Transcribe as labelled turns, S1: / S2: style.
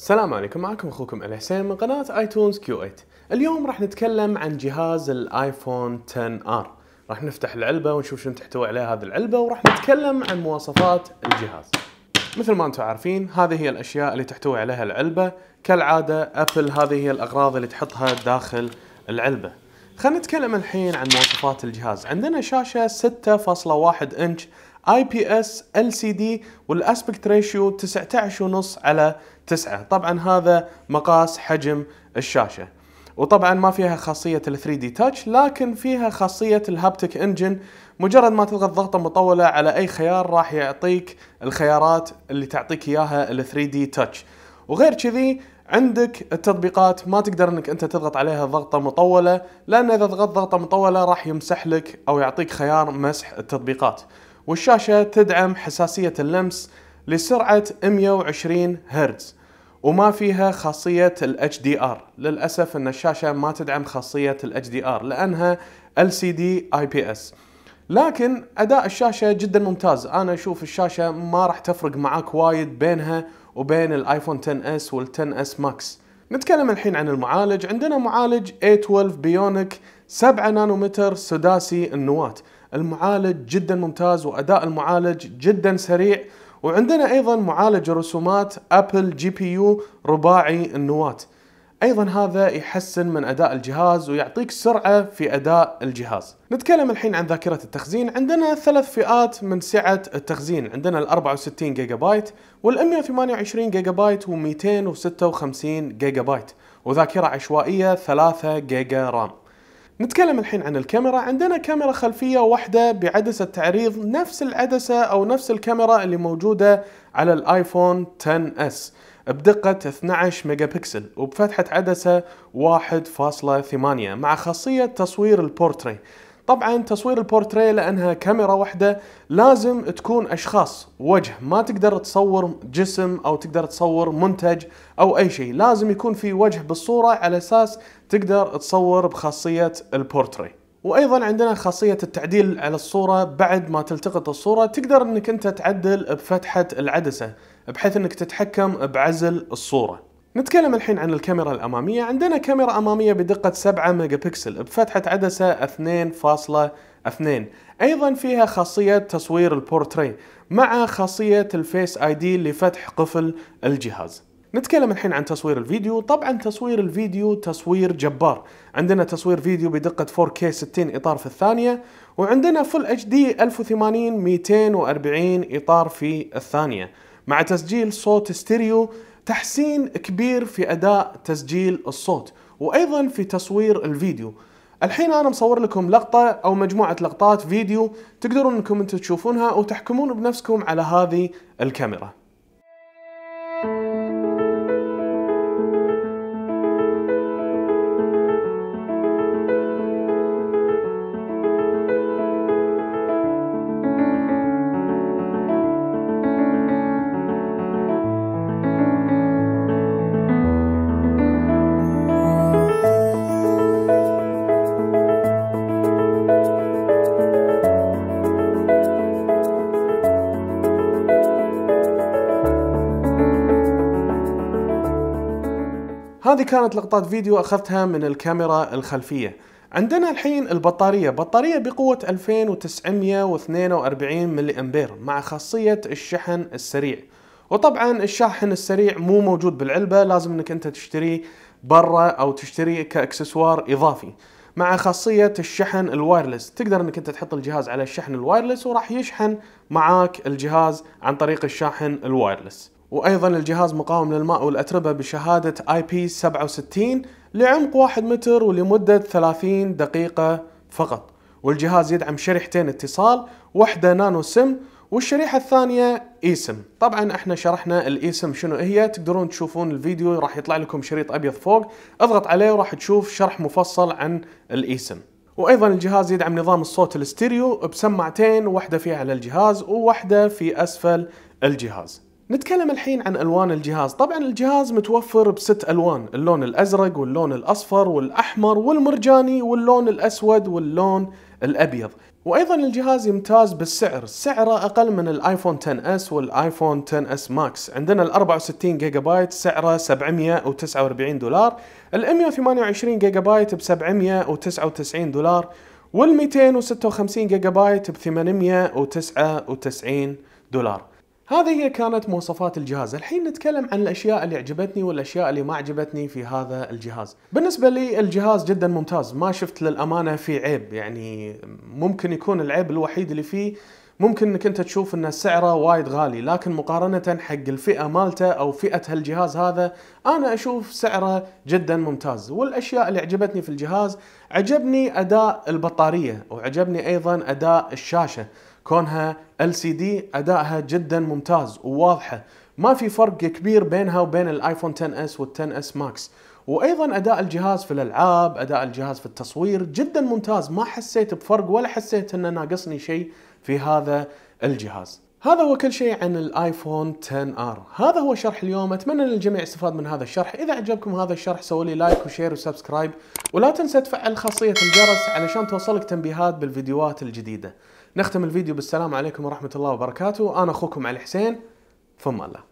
S1: السلام عليكم معكم اخوكم علي حسين من قناه ايتونز كيو 8 اليوم راح نتكلم عن جهاز الايفون 10 ار راح نفتح العلبه ونشوف شنو تحتوي عليها هذه العلبه وراح نتكلم عن مواصفات الجهاز مثل ما انتم عارفين هذه هي الاشياء اللي تحتوي عليها العلبه كالعاده ابل هذه هي الاغراض اللي تحطها داخل العلبه خلينا نتكلم الحين عن مواصفات الجهاز عندنا شاشه 6.1 انش اي بي اس ال سي دي والاسبكت ريشيو 19.5 على 9 طبعا هذا مقاس حجم الشاشه وطبعا ما فيها خاصيه ال 3 دي تاتش لكن فيها خاصيه الهابتك انجن مجرد ما تضغط ضغطه مطوله على اي خيار راح يعطيك الخيارات اللي تعطيك اياها ال 3 دي تاتش وغير كذي عندك التطبيقات ما تقدر انك انت تضغط عليها ضغطه مطوله لان اذا ضغطت ضغطه مطوله راح يمسح لك او يعطيك خيار مسح التطبيقات والشاشه تدعم حساسيه اللمس لسرعه 120 هرتز وما فيها خاصية ال HDR للأسف أن الشاشة ما تدعم خاصية ال HDR لأنها LCD IPS لكن أداء الشاشة جدا ممتاز أنا أشوف الشاشة ما راح تفرق معاك وايد بينها وبين الايفون 10s وال 10s Max نتكلم الحين عن المعالج عندنا معالج A12 بيونيك 7 نانومتر سداسي النواة المعالج جدا ممتاز وأداء المعالج جدا سريع وعندنا ايضا معالج رسومات ابل جي بي يو رباعي النواه ايضا هذا يحسن من اداء الجهاز ويعطيك سرعه في اداء الجهاز. نتكلم الحين عن ذاكره التخزين، عندنا ثلاث فئات من سعه التخزين، عندنا ال 64 جيجا بايت وال 128 جيجا بايت و 256 جيجا بايت، وذاكره عشوائيه 3 جيجا رام. نتكلم الحين عن الكاميرا عندنا كاميرا خلفية واحدة بعدسة تعريض نفس العدسة أو نفس الكاميرا اللي موجودة على الايفون 10s بدقة 12 ميجا بكسل وبفتحة عدسة 1.8 مع خاصية تصوير البورتري طبعا تصوير البورتريه لانها كاميرا واحده لازم تكون اشخاص وجه ما تقدر تصور جسم او تقدر تصور منتج او اي شيء لازم يكون في وجه بالصوره على اساس تقدر تصور بخاصيه البورتري وايضا عندنا خاصيه التعديل على الصوره بعد ما تلتقط الصوره تقدر انك انت تعدل بفتحه العدسه بحيث انك تتحكم بعزل الصوره نتكلم الحين عن الكاميرا الأمامية عندنا كاميرا أمامية بدقة 7 ميجا بكسل بفتحة عدسة 2.2 أيضا فيها خاصية تصوير البورتري مع خاصية الفيس آي دي لفتح قفل الجهاز نتكلم الحين عن تصوير الفيديو طبعا تصوير الفيديو تصوير جبار عندنا تصوير فيديو بدقة 4K 60 إطار في الثانية وعندنا فل اتش دي 1080 240 إطار في الثانية مع تسجيل صوت ستيريو تحسين كبير في اداء تسجيل الصوت وايضا في تصوير الفيديو الحين انا مصور لكم لقطه او مجموعه لقطات فيديو تقدرون انكم انتم تشوفونها وتحكمون بنفسكم على هذه الكاميرا هذه كانت لقطات فيديو أخذتها من الكاميرا الخلفية عندنا الحين البطارية بطارية بقوة 2942 ملي أمبير مع خاصية الشحن السريع وطبعا الشاحن السريع مو موجود بالعلبة لازم انك انت تشتريه برا او تشتريه كاكسسوار اضافي مع خاصية الشحن الوايرلس تقدر انك انت تحط الجهاز على الشحن الوايرلس وراح يشحن معاك الجهاز عن طريق الشاحن الوايرلس وايضا الجهاز مقاوم للماء والاتربه بشهاده اي بي 67 لعمق 1 متر ولمده 30 دقيقه فقط والجهاز يدعم شريحتين اتصال واحده نانو سم والشريحه الثانيه اي سم طبعا احنا شرحنا الاي سم شنو هي تقدرون تشوفون الفيديو راح يطلع لكم شريط ابيض فوق اضغط عليه وراح تشوف شرح مفصل عن الاي سم وايضا الجهاز يدعم نظام الصوت الاستيريو بسماعتين واحده فيها على الجهاز وواحده في اسفل الجهاز نتكلم الحين عن الوان الجهاز طبعا الجهاز متوفر بست الوان اللون الازرق واللون الاصفر والاحمر والمرجاني واللون الاسود واللون الابيض وايضا الجهاز يمتاز بالسعر سعره اقل من الايفون 10 اس والايفون 10 اس ماكس عندنا ال 64 جيجا بايت سعره 749 دولار ال 128 جيجا بايت ب 799 دولار وال 256 جيجا بايت ب 899 دولار هذه هي كانت مواصفات الجهاز الحين نتكلم عن الأشياء اللي عجبتني والأشياء اللي ما عجبتني في هذا الجهاز بالنسبة لي الجهاز جدا ممتاز ما شفت للأمانة فيه عيب يعني ممكن يكون العيب الوحيد اللي فيه ممكن انك انت تشوف ان سعره وايد غالي لكن مقارنة حق الفئة مالته او فئة هالجهاز هذا انا اشوف سعره جدا ممتاز والاشياء اللي عجبتني في الجهاز عجبني اداء البطارية وعجبني ايضا اداء الشاشة كونها ال سي دي ادائها جدا ممتاز وواضحه ما في فرق كبير بينها وبين الايفون 10 اس وال10 اس ماكس وايضا اداء الجهاز في الالعاب اداء الجهاز في التصوير جدا ممتاز ما حسيت بفرق ولا حسيت انه ناقصني شيء في هذا الجهاز هذا هو كل شيء عن الايفون 10 ار هذا هو شرح اليوم اتمنى ان الجميع استفاد من هذا الشرح اذا عجبكم هذا الشرح سووا لي لايك وشير وسبسكرايب ولا تنسى تفعل خاصيه الجرس علشان توصلك تنبيهات بالفيديوهات الجديده نختم الفيديو بالسلام عليكم ورحمه الله وبركاته انا اخوكم علي حسين فما الله